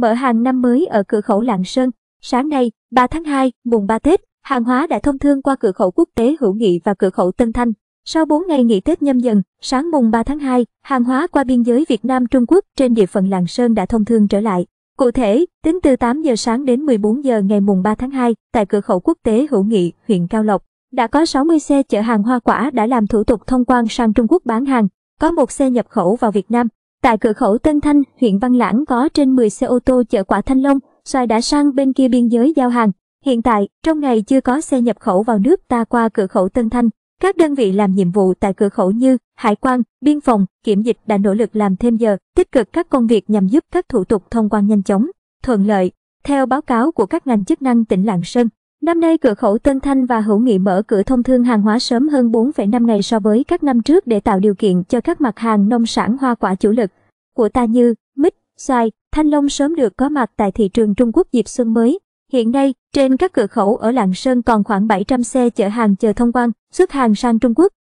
mở hàng năm mới ở cửa khẩu Lạng Sơn. Sáng nay, 3 tháng 2, mùng 3 Tết, hàng hóa đã thông thương qua cửa khẩu quốc tế Hữu Nghị và cửa khẩu Tân Thanh. Sau 4 ngày nghỉ Tết nhâm dần, sáng mùng 3 tháng 2, hàng hóa qua biên giới Việt Nam-Trung Quốc trên địa phận Lạng Sơn đã thông thương trở lại. Cụ thể, tính từ 8 giờ sáng đến 14 giờ ngày mùng 3 tháng 2, tại cửa khẩu quốc tế Hữu Nghị, huyện Cao Lộc, đã có 60 xe chở hàng hoa quả đã làm thủ tục thông quan sang Trung Quốc bán hàng, có một xe nhập khẩu vào Việt Nam. Tại cửa khẩu Tân Thanh, huyện Văn Lãng có trên 10 xe ô tô chở quả thanh long, xoài đã sang bên kia biên giới giao hàng. Hiện tại, trong ngày chưa có xe nhập khẩu vào nước ta qua cửa khẩu Tân Thanh. Các đơn vị làm nhiệm vụ tại cửa khẩu như hải quan, biên phòng, kiểm dịch đã nỗ lực làm thêm giờ, tích cực các công việc nhằm giúp các thủ tục thông quan nhanh chóng, thuận lợi. Theo báo cáo của các ngành chức năng tỉnh Lạng Sơn, năm nay cửa khẩu Tân Thanh và Hữu Nghị mở cửa thông thương hàng hóa sớm hơn 4,5 ngày so với các năm trước để tạo điều kiện cho các mặt hàng nông sản hoa quả chủ lực của ta như mít, xoài, thanh long sớm được có mặt tại thị trường Trung Quốc dịp xuân mới. Hiện nay, trên các cửa khẩu ở Lạng Sơn còn khoảng 700 xe chở hàng chờ thông quan, xuất hàng sang Trung Quốc.